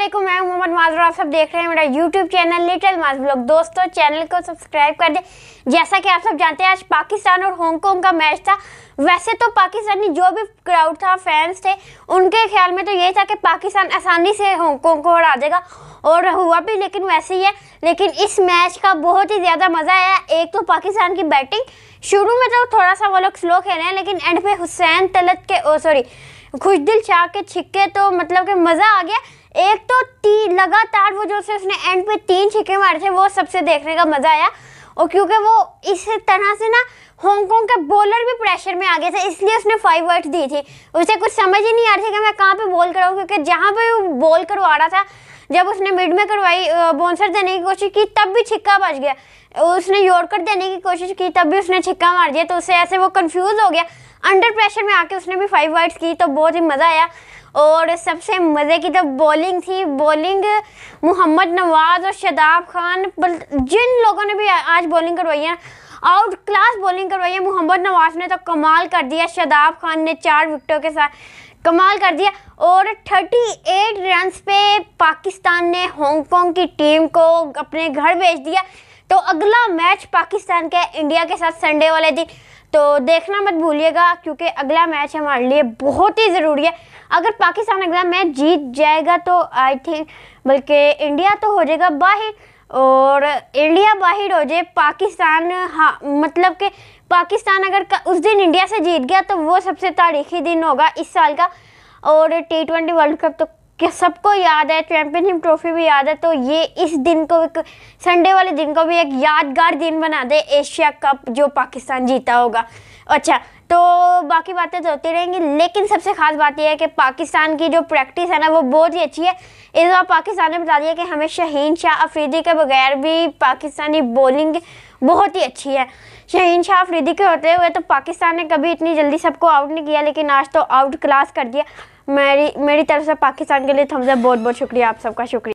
असलम मैं मोहम्मद माजरा आप सब देख रहे हैं मेरा YouTube channel little Maaz blog दोस्तों चैनल को सब्सक्राइब कर दें जैसा कि आप सब जानते हैं आज पाकिस्तान और हांगकांग का मैच था वैसे तो पाकिस्तानी जो भी क्राउड था फैंस थे उनके ख्याल में तो यही था कि पाकिस्तान आसानी से हांगकांग को हरा देगा और हुआ भी लेकिन वैसे ही है लेकिन इस मैच का बहुत ही ज़्यादा मज़ा आया एक तो पाकिस्तान की बैटिंग शुरू में तो थोड़ा सा वो लोग स्लो खेले हैं लेकिन एंड पे हुसैन तलत के ओ सॉरी खुश दिल शाह के छिक्के तो मतलब कि मज़ा आ गया एक तो तीन लगातार वो जो से उसने एंड पे तीन छिक्के मारे थे वो सबसे देखने का मज़ा आया और क्योंकि वो इस तरह से ना हांगकॉन्ग के बॉलर भी प्रेशर में आ गया था इसलिए उसने फाइव वर्ड्स दी थी उसे कुछ समझ ही नहीं आ रही थी कि मैं कहाँ पे बॉल कराऊँ क्योंकि जहाँ पे वो बॉल करवा रहा था जब उसने मिड में करवाई बॉन्सर देने की कोशिश की तब भी छिक्का बच गया उसने यॉर्कर देने की कोशिश की तब भी उसने छिक्का मार दिया तो उससे ऐसे वो कंफ्यूज हो गया अंडर प्रेशर में आके उसने भी फाइव वाइट्स की तो बहुत ही मज़ा आया और सबसे मज़े की तो बॉलिंग थी बॉलिंग मोहम्मद नवाज़ और शदाब खान जिन लोगों ने भी आज बॉलिंग करवाई है आउट क्लास बॉलिंग करवाई है मोहम्मद नवाज ने तो कमाल कर दिया शदाब खान ने चार विकेटों के साथ कमाल कर दिया और 38 रन्स पे पाकिस्तान ने हॉन्गकॉन्ग की टीम को अपने घर भेज दिया तो अगला मैच पाकिस्तान के इंडिया के साथ संडे वाले दिन तो देखना मत भूलिएगा क्योंकि अगला मैच हमारे लिए बहुत ही ज़रूरी है अगर पाकिस्तान अगला मैच जीत जाएगा तो आई थिंक बल्कि इंडिया तो हो जाएगा बाहर और इंडिया बाहर हो जाए पाकिस्तान हाँ मतलब कि पाकिस्तान अगर उस दिन इंडिया से जीत गया तो वो सबसे तारीखी दिन होगा इस साल का और टी ट्वेंटी वर्ल्ड कप तो कि सबको याद है चैम्पियनशिप ट्रॉफी भी याद है तो ये इस दिन को एक संडे वाले दिन को भी एक यादगार दिन बना दे एशिया कप जो पाकिस्तान जीता होगा अच्छा तो बाकी बातें तो होती रहेंगी लेकिन सबसे खास बात यह है कि पाकिस्तान की जो प्रैक्टिस है ना वो बहुत ही अच्छी है इस बार पाकिस्तान ने बता दिया कि हमें शहीन शाह अफरीदी के बगैर भी पाकिस्तानी बॉलिंग बहुत ही अच्छी है शहीन शाह अफरीदी के होते हुए तो पाकिस्तान ने कभी इतनी जल्दी सबको आउट नहीं किया लेकिन आज तो आउट क्लास कर दिया मेरी मेरी तरफ से पाकिस्तान के लिए थम्स अप बहुत बहुत शुक्रिया आप सबका शुक्रिया